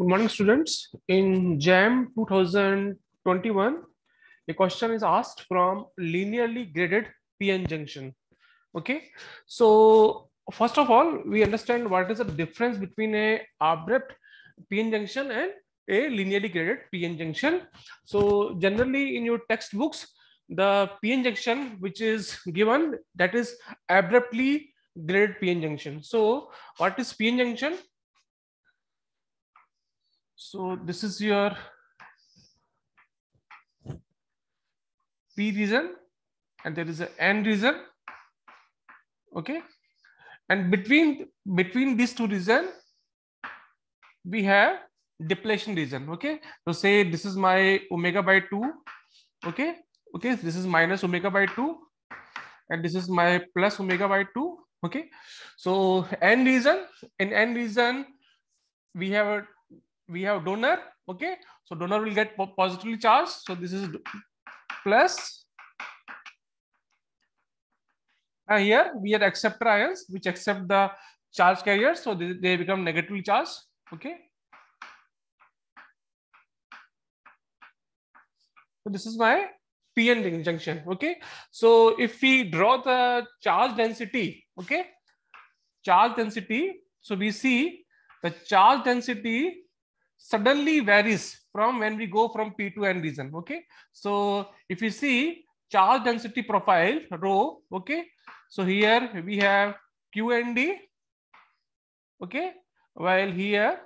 Good morning, students. In JAM 2021, a question is asked from linearly graded PN junction. Okay, so first of all, we understand what is the difference between a abrupt PN junction and a linearly graded PN junction. So generally in your textbooks, the PN junction which is given that is abruptly graded PN junction. So what is PN junction? So this is your P region and there is an N region. Okay. And between, between these two regions, we have depletion region. Okay. So say this is my omega by 2. Okay. Okay. This is minus omega by 2. And this is my plus omega by 2. Okay. So N region, in N region, we have a we have donor okay so donor will get positively charged so this is plus and here we have acceptor ions which accept the charge carriers so they, they become negatively charged okay so this is my pn junction okay so if we draw the charge density okay charge density so we see the charge density suddenly varies from when we go from P to N region. Okay. So if you see charge density profile rho, okay. So here we have Q and D, okay. While here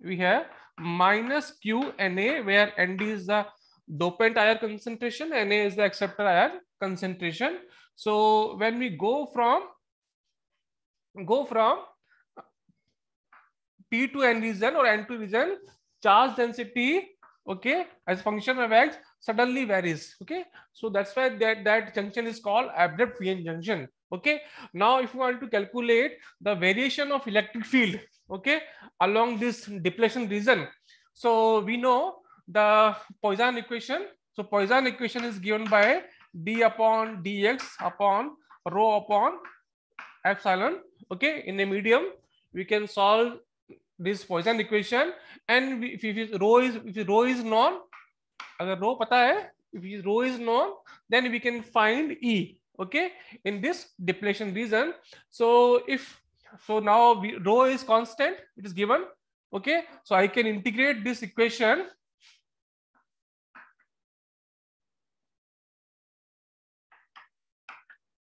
we have minus Q and A, where ND is the dopant ion concentration, n a is the acceptor ion concentration. So when we go from go from P2N region or N2 region, charge density, okay, as function of X suddenly varies, okay. So that's why that, that junction is called abrupt p n junction, okay. Now, if you want to calculate the variation of electric field, okay, along this depletion region. So we know the Poisson equation. So Poisson equation is given by d upon dx upon rho upon epsilon okay in a medium we can solve this Poisson equation and if, if rho is if rho is known, अगर rho पता if rho is known, then we can find E. Okay, in this depletion region. So if so now we, rho is constant, it is given. Okay, so I can integrate this equation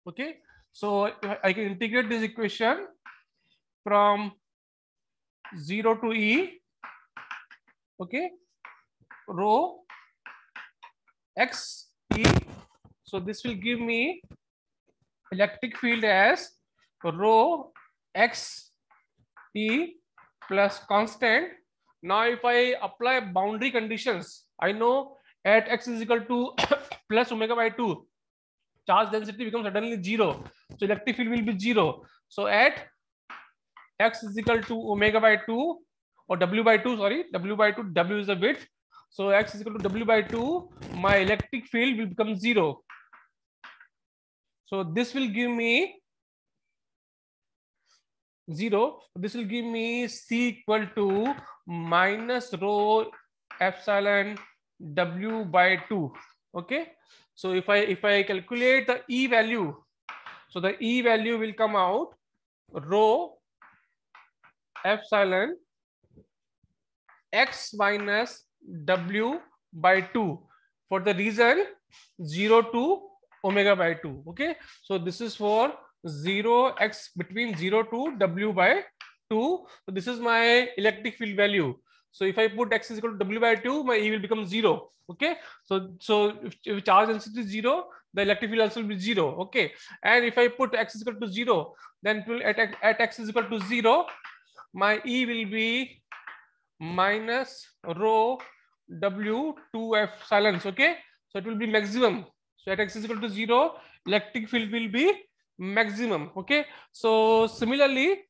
okay so i can integrate this equation from 0 to E, okay, rho X E. So this will give me electric field as rho X E plus constant. Now if I apply boundary conditions, I know at X is equal to plus omega by 2, charge density becomes suddenly 0. So electric field will be 0. So at x is equal to omega by 2 or w by 2 sorry w by 2 w is a bit. so x is equal to w by 2 my electric field will become zero so this will give me zero this will give me c equal to minus rho epsilon w by 2 okay so if i if i calculate the e value so the e value will come out rho epsilon x minus w by 2 for the reason 0 to omega by 2 okay so this is for 0 x between 0 to w by 2 so this is my electric field value so if i put x is equal to w by 2 my e will become 0 okay so so if, if charge density is 0 the electric field also will be 0 okay and if i put x is equal to 0 then it will at, at x is equal to 0 my E will be minus rho W 2F silence, okay? So it will be maximum. So at x is equal to zero, electric field will be maximum, okay? So similarly,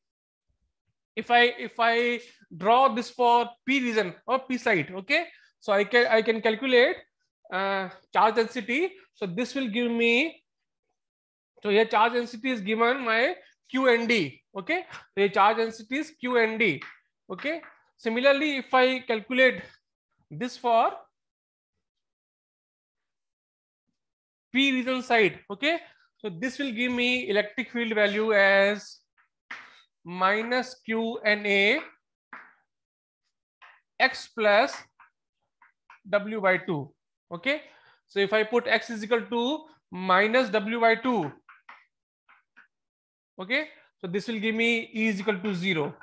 if I if I draw this for P region or P side, okay? So I can I can calculate uh, charge density. So this will give me, so here charge density is given my Q and D. Okay, the charge density is Q and D. Okay. Similarly, if I calculate this for P region side, okay, so this will give me electric field value as minus Q and A x plus W by 2. Okay. So if I put x is equal to minus W by 2, Okay, so this will give me E is equal to 0.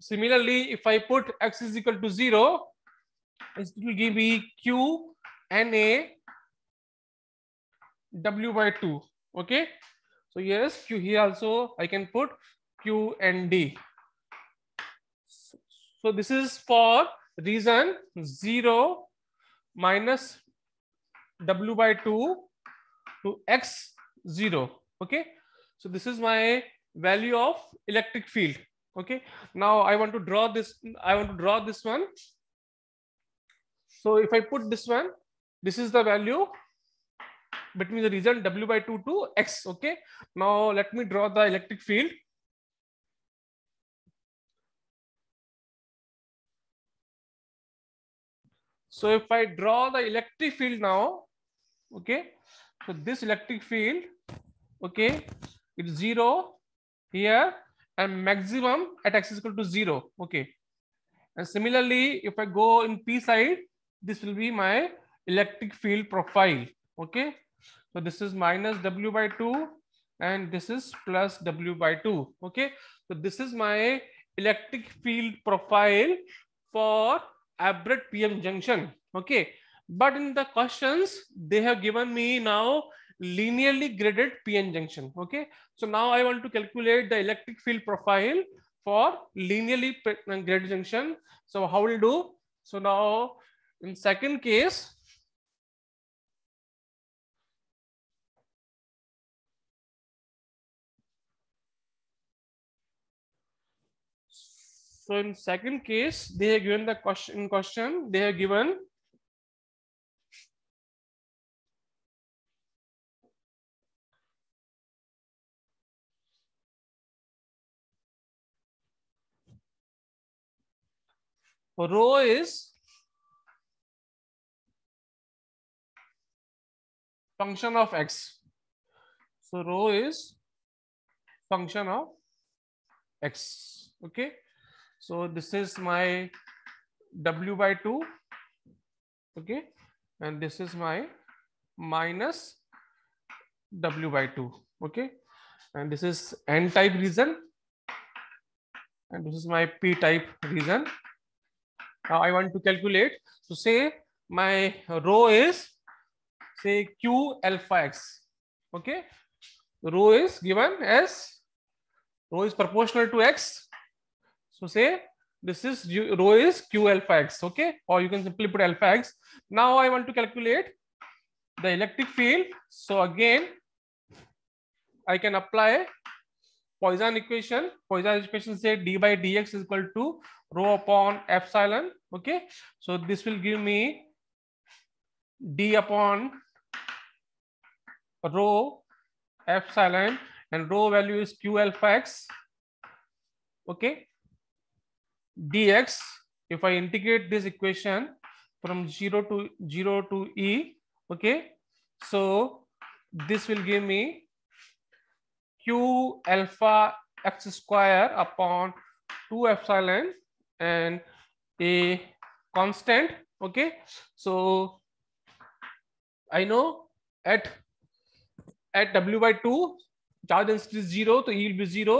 Similarly, if I put X is equal to 0, it will give me Q NA W by 2. Okay, so yes, Q here also I can put Q and D. So this is for reason 0 minus W by 2 to X 0. Okay. So this is my value of electric field. Okay. Now I want to draw this. I want to draw this one. So if I put this one, this is the value between the region W by 2 to X. Okay. Now let me draw the electric field. So if I draw the electric field now, okay, so this electric field, okay, it's zero here and maximum at x is equal to zero. Okay. And similarly, if I go in P side, this will be my electric field profile. Okay. So this is minus W by two and this is plus W by two. Okay. So this is my electric field profile for Abbott PM junction. Okay. But in the questions, they have given me now linearly graded PN junction. Okay. So now I want to calculate the electric field profile for linearly uh, graded junction. So how will do? So now in second case, So in second case, they have given the question in question, they have given Rho is function of x. So rho is function of x. Okay. So this is my w by 2. Okay. And this is my minus w by 2. Okay. And this is n type region. And this is my p type region. Now I want to calculate. So say my row is say Q alpha X. Okay. Row is given as row is proportional to X. So say this is row is Q alpha X. Okay. Or you can simply put alpha X. Now I want to calculate the electric field. So again, I can apply Poisson equation. Poisson equation say d by dx is equal to rho upon epsilon. Okay. So this will give me d upon rho epsilon and rho value is q alpha x. Okay. dx. If I integrate this equation from 0 to 0 to e, okay, so this will give me q alpha x square upon 2 epsilon and a constant okay so i know at at w by 2 charge density is 0 so e will be 0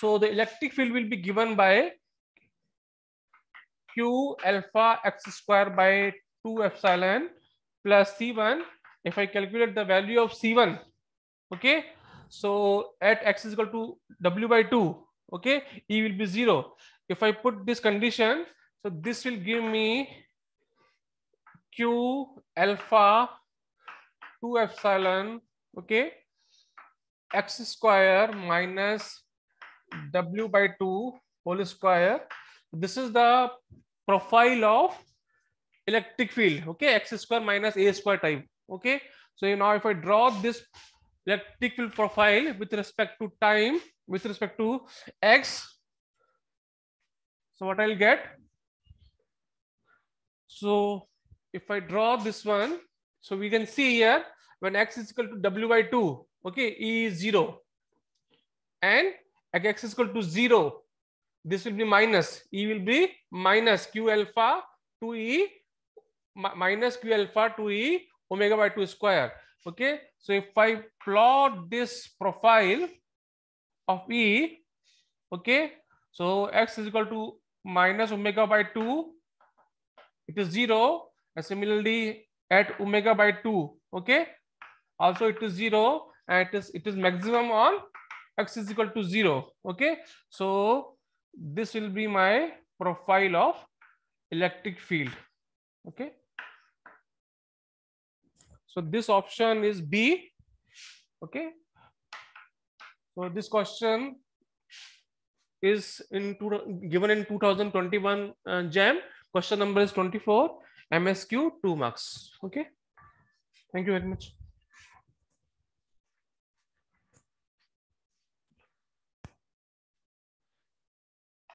so the electric field will be given by q alpha x square by 2 epsilon plus c1 if i calculate the value of c1 okay so at x is equal to w by 2, okay, E will be 0. If I put this condition, so this will give me Q alpha 2 epsilon, okay, x square minus w by 2 whole square. This is the profile of electric field, okay, x square minus a square type, okay. So now if I draw this electric field profile with respect to time, with respect to x. So what I'll get? So if I draw this one, so we can see here when x is equal to w by 2, okay, e is 0. And x is equal to 0, this will be minus, e will be minus q alpha 2e minus q alpha 2e omega by 2 square. Okay, so if I plot this profile of E, okay, so X is equal to minus omega by 2, it is 0. And similarly at omega by 2, okay, also it is 0 and it is, it is maximum on X is equal to 0, okay. So this will be my profile of electric field, okay. So this option is B. Okay. So this question is in two, given in 2021 uh, JAM. Question number is 24, MSQ 2 marks. Okay. Thank you very much.